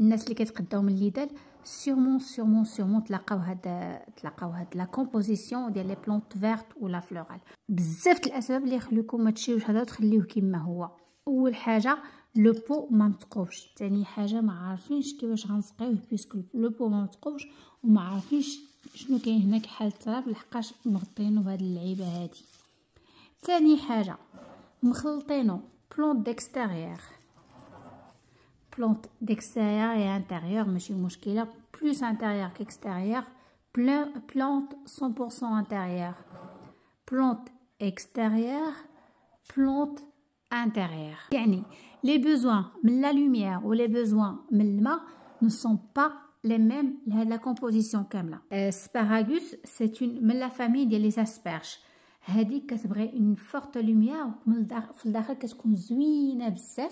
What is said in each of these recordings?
الناس اللي كيتقداو من ليدال سيغمون سيغمون سيغمون تلاقاو هاد تلاقاو هاد لا كومبوزيسيون ديال لي بلونت فيرت ولا فلورال بزاف د الاسباب اللي يخليكم ما تشريوش هذا تخليوه كيما هو اول حاجه لو بو ما متقوبش ثاني حاجه ما عارفينش كيفاش غنسقيوه بيسكو لو بو ما متقوبش وما عارفينش شنو كاين هناك حال التراب لحقاش مغطينو بهاد اللعيبه هادي ثاني حاجه مخلطينو بلون ديكستيريير plantes d'extérieur et intérieur, mais mouchkila, plus intérieur qu'extérieur, plantes 100% intérieures. Plante extérieure, plante intérieures. les besoins de la lumière ou les besoins de ne sont pas les mêmes la composition comme euh, là. Asparagus, c'est une la famille des asperges. C'est vrai une forte lumière qu'elle est une forte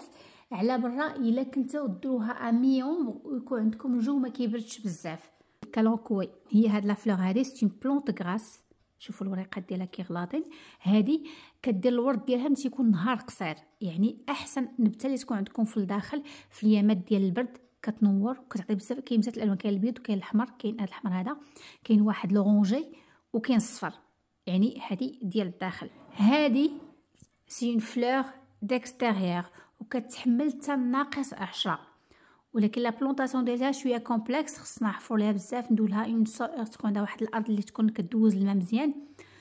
على برا الا كنتو ديروها اميون ويكون عندكم الجو ما كيبردش بزاف كالونكوي هي هاد لا فلوغ هادي سي بلونط غراس شوفوا الوريقات ديالها كيغلاطين هادي كدير الورد ديالها ملي تيكون نهار قصير يعني احسن نبته اللي تكون عندكم في الداخل في اليامات ديال البرد كتنور وكتعطي بزاف كاين بزاف الالوان كاين البيض وكاين الاحمر كاين هذا الاحمر هذا كاين واحد لورونجي وكاين الصفر يعني هادي ديال الداخل هادي سي اون فلور ديكستيريور وكتحمل حتى ناقص عشرة ولكن لا بلونطاسيون ديالها شويه كومبلكس خصنا نحفروا ليها بزاف ندولها اون تكون عندها واحد الارض اللي تكون كدوز الماء مزيان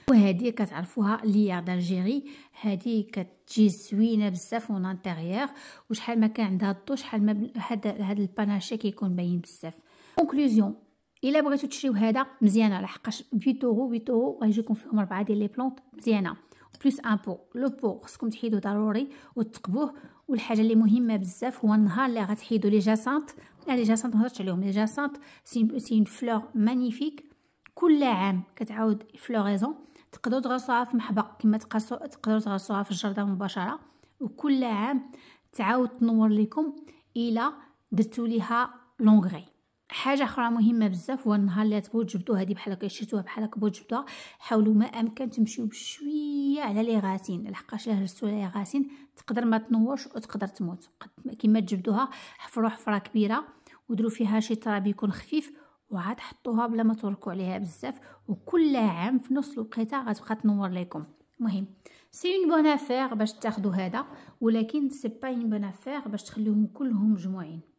وهذه كتعرفوها ليار دالجيري هذه كتجي زوينه بزاف اون انتيريور وشحال ما كان عندها الضو شحال ما هذا هذا الباناشي كيكون باين بزاف كونكلوزيون الا بغيتو تشريو هذا مزيانه لحقاش 8 اورو 8 اورو غيجيكم فيهم اربعه ديال لي بلونط مزيانه بلوس ان بو لو بو خصكم تحيدوه ضروري وتقبوه والحاجه اللي مهمه بزاف هو النهار اللي غتحيدوا لي جاسانت لا آه، لي جاسانت هضرت عليهم لي جاسانت سي سي فلور مانيفيك كل عام كتعاود فلوريزون تقدروا تغرسوها في محبق كما تقرصوا تقدروا تغرسوها في الجرده مباشره وكل عام تعاود تنور لكم الى درتو ليها لونغري حاجه اخرى مهمه بزاف هو النهار اللي تبغوا تجبدوا هذه بحال هكا شريتوها بحال هكا بغو تجبدوها حاولوا ما امكن تمشيو بشويه على لي غاسين لحقاش الا هرستوا لي غاسين تقدر ما تنورش وتقدر تموت كيما تجبدوها حفروا حفره كبيره وديروا فيها شي تراب يكون خفيف وعاد حطوها بلا ما توركوا عليها بزاف وكل عام في نص الوقيته غتبقى تنور لكم مهم سي اون بون افير باش تاخذوا هذا ولكن سي با اون بون افير باش تخليهم كلهم مجموعين